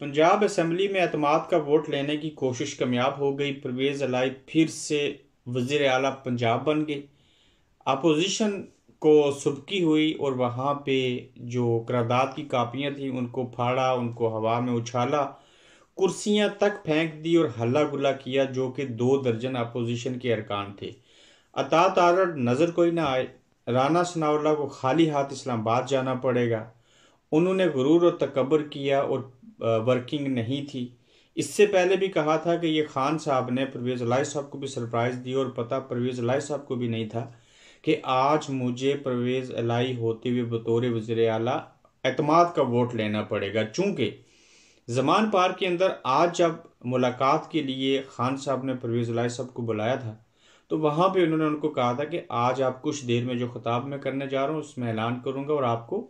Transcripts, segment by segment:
Punjab assembly में अतमाद का vote लेने की कोशिश कामयाब हो गई परवेज़ अलाई फिर से वज़ी अली पंजाब बन गए अपोजिशन को सुबकी हुई और वहाँ पे जो करारदाद की कापियाँ थी उनको फाड़ा उनको हवा में उछाला कुर्सियाँ तक फेंक दी और हल्ला गुल्ला किया जो कि दो दर्जन अपोजिशन के अरकान थे अता तारड़ नज़र कोई ना आए राना सनाउल्ला को खाली हाथ इस्लामाबाद जाना पड़ेगा उन्होंने गुरूर और तकबर किया और वर्किंग नहीं थी इससे पहले भी कहा था कि ये खान साहब ने परवेज़ लाई साहब को भी सरप्राइज़ दी और पता परवेज़ लाई साहब को भी नहीं था कि आज मुझे परवेज़ अलाई होते हुए बतौर वज़र अला अतमाद का वोट लेना पड़ेगा चूँकि जमान पार के अंदर आज जब मुलाकात के लिए खान साहब ने परवेज़ लाई साहब को बुलाया था तो वहाँ पे उन्होंने उनको कहा था कि आज आप कुछ देर में जो खिताब में करने जा रहा हूँ उसमें ऐलान करूँगा और आपको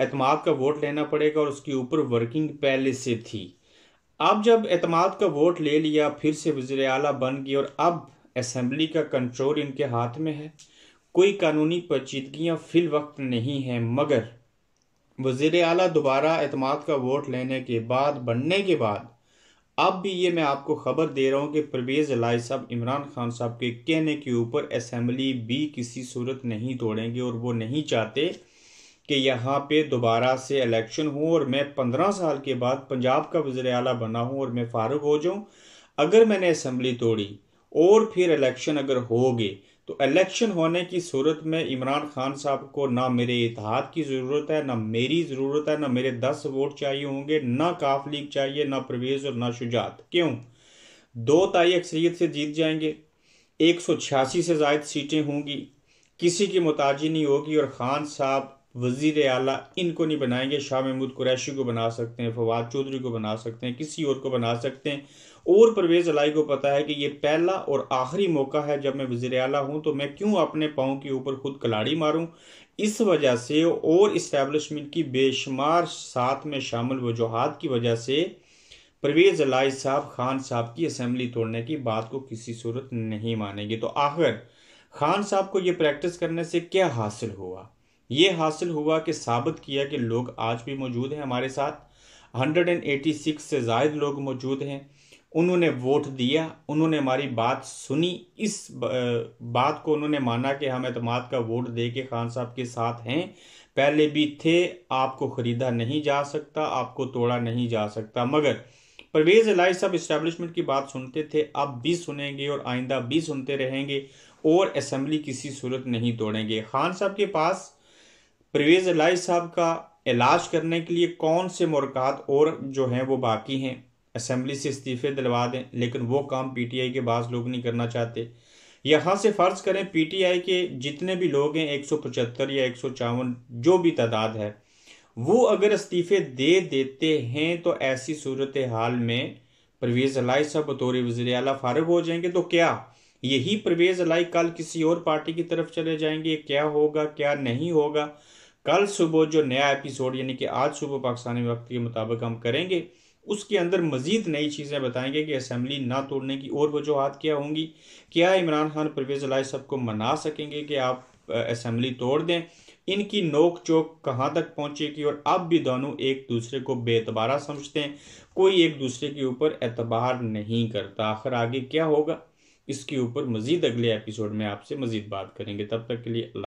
एतमाद का वोट लेना पड़ेगा और उसके ऊपर वर्किंग पहले से थी अब जब एतमाद का वोट ले लिया फिर से वज़र अला बन गई और अब असम्बली का कंट्रोल इनके हाथ में है कोई कानूनी पेचीदगियाँ फिल वक्त नहीं हैं मगर वजीर अला दोबारा अतमाद का वोट लेने के बाद बनने के बाद अब भी ये मैं आपको ख़बर दे रहा हूँ कि परवेज़ लाई साहब इमरान खान साहब के कहने के ऊपर असम्बली भी किसी सूरत नहीं तोड़ेंगे और वो नहीं चाहते कि यहाँ पे दोबारा से इलेक्शन हूँ और मैं पंद्रह साल के बाद पंजाब का वजर अला बना हूँ और मैं फारग हो जाऊँ अगर मैंने असम्बली तोड़ी और फिर इलेक्शन अगर हो गए तो इलेक्शन होने की सूरत में इमरान खान साहब को ना मेरे इतिहाद की ज़रूरत है ना मेरी ज़रूरत है ना मेरे दस वोट चाहिए होंगे ना काफ लीग चाहिए ना परवेज़ और ना शुजात क्यों दो ताई अक्सरीत से जीत जाएंगे एक सौ छियासी से जायद सीटें होंगी किसी की मोताजी नहीं होगी और ख़ान साहब वजीर आला इनको नहीं बनाएंगे शाह महमूद कुरैशी को बना सकते हैं फवाद चौधरी को बना सकते हैं किसी और को बना सकते हैं और परवेज़ अलाई को पता है कि ये पहला और आखिरी मौका है जब मैं वजीर अला हूँ तो मैं क्यों अपने पाँव के ऊपर खुद कलाड़ी मारूँ इस वजह से और इस्टेबलिशमेंट की बेशुमार साथ में शामिल वजूहत की वजह से परवेज़ अलाई साहब खान साहब की असम्बली तोड़ने की बात को किसी सूरत नहीं मानेंगे तो आखिर खान साहब को ये प्रैक्टिस करने से क्या हासिल हुआ ये हासिल हुआ कि साबित किया कि लोग आज भी मौजूद हैं हमारे साथ 186 से जायद लोग मौजूद हैं उन्होंने वोट दिया उन्होंने हमारी बात सुनी इस बात को उन्होंने माना कि हम अतमाद का वोट दे के खान साहब के साथ हैं पहले भी थे आपको ख़रीदा नहीं जा सकता आपको तोड़ा नहीं जा सकता मगर परवेज़ इलाही साहब इस्टेब्लिशमेंट की बात सुनते थे अब भी सुनेंगे और आइंदा भी सुनते रहेंगे और असम्बली किसी सूरत नहीं तोड़ेंगे खान साहब के पास परवेज लाई साहब का इलाज करने के लिए कौन से मुरकात और जो हैं वो बाकी हैं असम्बली से इस्तीफे दिलवा दें लेकिन वो काम पीटीआई के बाद लोग नहीं करना चाहते यहाँ से फ़र्ज़ करें पीटीआई के जितने भी लोग हैं एक सौ पचहत्तर या एक सौ चौवन जो भी तादाद है वो अगर इस्तीफे दे देते हैं तो ऐसी सूरत हाल में परवेज़ अलाई साहब बतौर वजी अला फारग हो जाएंगे तो क्या यही परवेज़ अलाई कल किसी और पार्टी की तरफ चले जाएंगे क्या होगा क्या नहीं होगा कल सुबह जो नया एपिसोड यानी कि आज सुबह पाकिस्तानी वक्त के मुताबिक हम करेंगे उसके अंदर मजीद नई चीज़ें बताएंगे कि असम्बली ना तोड़ने की और वजूहत क्या होंगी क्या इमरान खान परवेज़ लाई सब को मना सकेंगे कि आप असम्बली तोड़ दें इनकी नोक चोक कहाँ तक पहुँचेगी और अब भी दोनों एक दूसरे को बेतबारा समझते हैं कोई एक दूसरे के ऊपर एतबार नहीं करता आखिर आगे क्या होगा इसके ऊपर मज़ीद अगले एपिसोड में आपसे मज़ीद बात करेंगे तब तक के लिए